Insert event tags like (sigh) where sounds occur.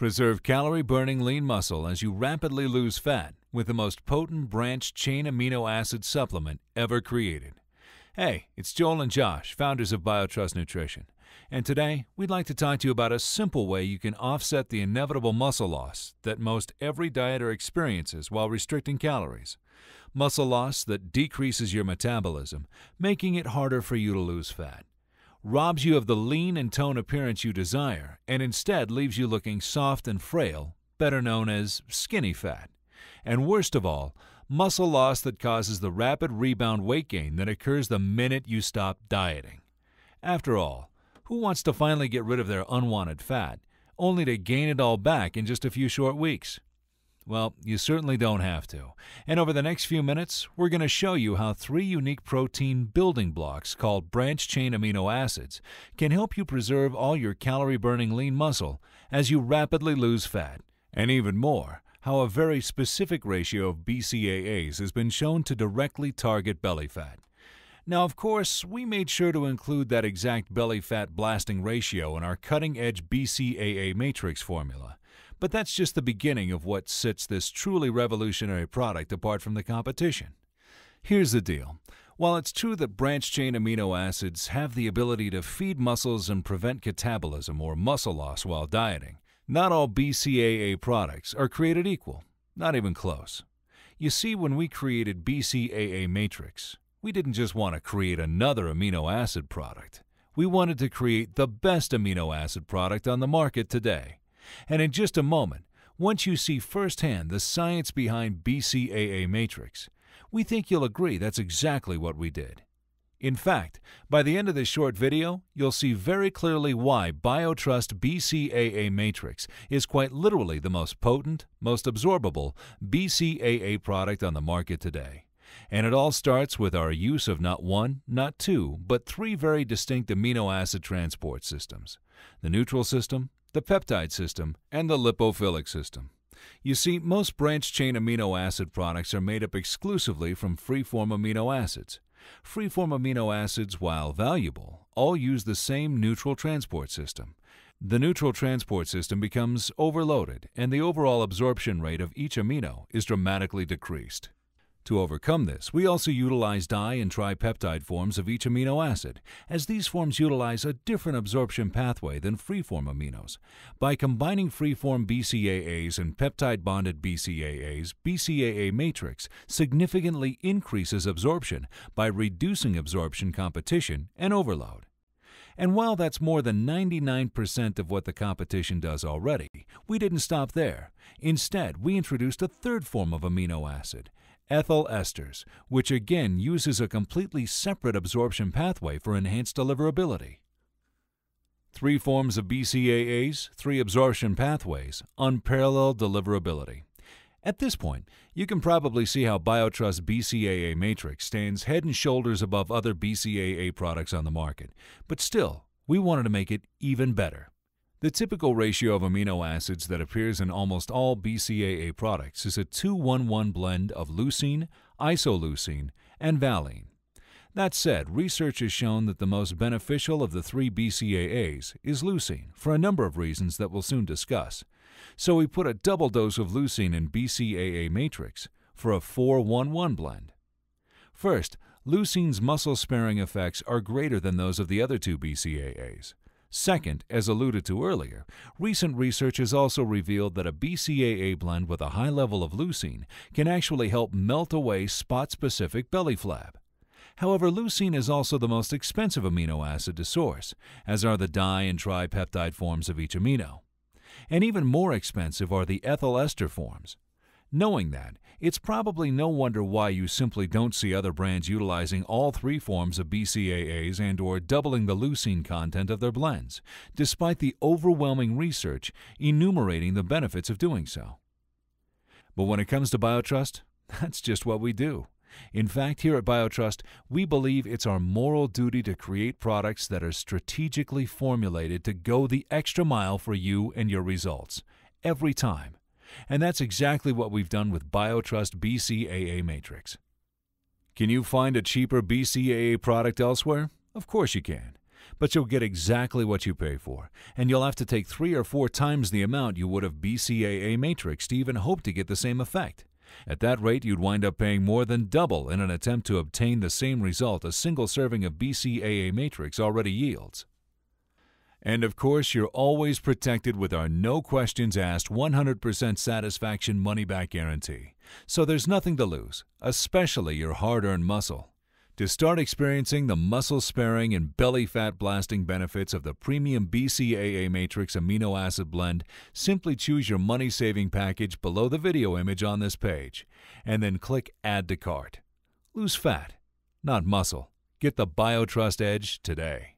Preserve calorie burning lean muscle as you rapidly lose fat with the most potent branched chain amino acid supplement ever created. Hey, it's Joel and Josh, founders of BioTrust Nutrition. And today, we'd like to talk to you about a simple way you can offset the inevitable muscle loss that most every dieter experiences while restricting calories. Muscle loss that decreases your metabolism, making it harder for you to lose fat robs you of the lean and toned appearance you desire, and instead leaves you looking soft and frail, better known as skinny fat. And worst of all, muscle loss that causes the rapid rebound weight gain that occurs the minute you stop dieting. After all, who wants to finally get rid of their unwanted fat, only to gain it all back in just a few short weeks? Well, you certainly don't have to. And over the next few minutes, we're going to show you how three unique protein building blocks called branch chain amino acids can help you preserve all your calorie burning lean muscle as you rapidly lose fat. And even more, how a very specific ratio of BCAAs has been shown to directly target belly fat. Now, of course, we made sure to include that exact belly fat blasting ratio in our cutting edge BCAA matrix formula. But that's just the beginning of what sets this truly revolutionary product apart from the competition. Here's the deal. While it's true that branch chain amino acids have the ability to feed muscles and prevent catabolism or muscle loss while dieting, not all BCAA products are created equal, not even close. You see, when we created BCAA Matrix, we didn't just want to create another amino acid product. We wanted to create the best amino acid product on the market today. And in just a moment, once you see firsthand the science behind BCAA matrix, we think you'll agree that's exactly what we did. In fact, by the end of this short video, you'll see very clearly why BioTrust BCAA Matrix is quite literally the most potent, most absorbable BCAA product on the market today. And it all starts with our use of not one, not two, but three very distinct amino acid transport systems the neutral system, the peptide system, and the lipophilic system. You see, most branch-chain amino acid products are made up exclusively from free-form amino acids. Free-form amino acids, while valuable, all use the same neutral transport system. The neutral transport system becomes overloaded, and the overall absorption rate of each amino is dramatically decreased. To overcome this, we also utilize di and tripeptide forms of each amino acid, as these forms utilize a different absorption pathway than free-form aminos. By combining free-form BCAAs and peptide-bonded BCAAs, BCAA matrix significantly increases absorption by reducing absorption competition and overload. And while that's more than 99% of what the competition does already, we didn't stop there. Instead, we introduced a third form of amino acid, ethyl esters, which again uses a completely separate absorption pathway for enhanced deliverability. Three forms of BCAAs, three absorption pathways, unparalleled deliverability. At this point, you can probably see how BioTrust BCAA Matrix stands head and shoulders above other BCAA products on the market, but still, we wanted to make it even better. The typical ratio of amino acids that appears in almost all BCAA products is a 2-1-1 blend of leucine, isoleucine, and valine. That said, research has shown that the most beneficial of the three BCAAs is leucine for a number of reasons that we'll soon discuss. So we put a double dose of leucine in BCAA matrix for a 4-1-1 blend. First, leucine's muscle-sparing effects are greater than those of the other two BCAAs. Second, as alluded to earlier, recent research has also revealed that a BCAA blend with a high level of leucine can actually help melt away spot-specific belly flab. However, leucine is also the most expensive amino acid to source, as are the di and tripeptide forms of each amino. And even more expensive are the ethyl ester forms. Knowing that, it's probably no wonder why you simply don't see other brands utilizing all three forms of BCAAs and or doubling the leucine content of their blends, despite the overwhelming research enumerating the benefits of doing so. But when it comes to BioTrust, (laughs) that's just what we do. In fact, here at BioTrust, we believe it's our moral duty to create products that are strategically formulated to go the extra mile for you and your results, every time. And that's exactly what we've done with BioTrust BCAA Matrix. Can you find a cheaper BCAA product elsewhere? Of course you can. But you'll get exactly what you pay for, and you'll have to take three or four times the amount you would of BCAA Matrix to even hope to get the same effect. At that rate, you'd wind up paying more than double in an attempt to obtain the same result a single serving of BCAA Matrix already yields. And of course, you're always protected with our no questions asked 100% satisfaction money back guarantee. So there's nothing to lose, especially your hard earned muscle. To start experiencing the muscle sparing and belly fat blasting benefits of the premium BCAA Matrix amino acid blend, simply choose your money saving package below the video image on this page, and then click Add to Cart. Lose fat, not muscle. Get the BioTrust Edge today.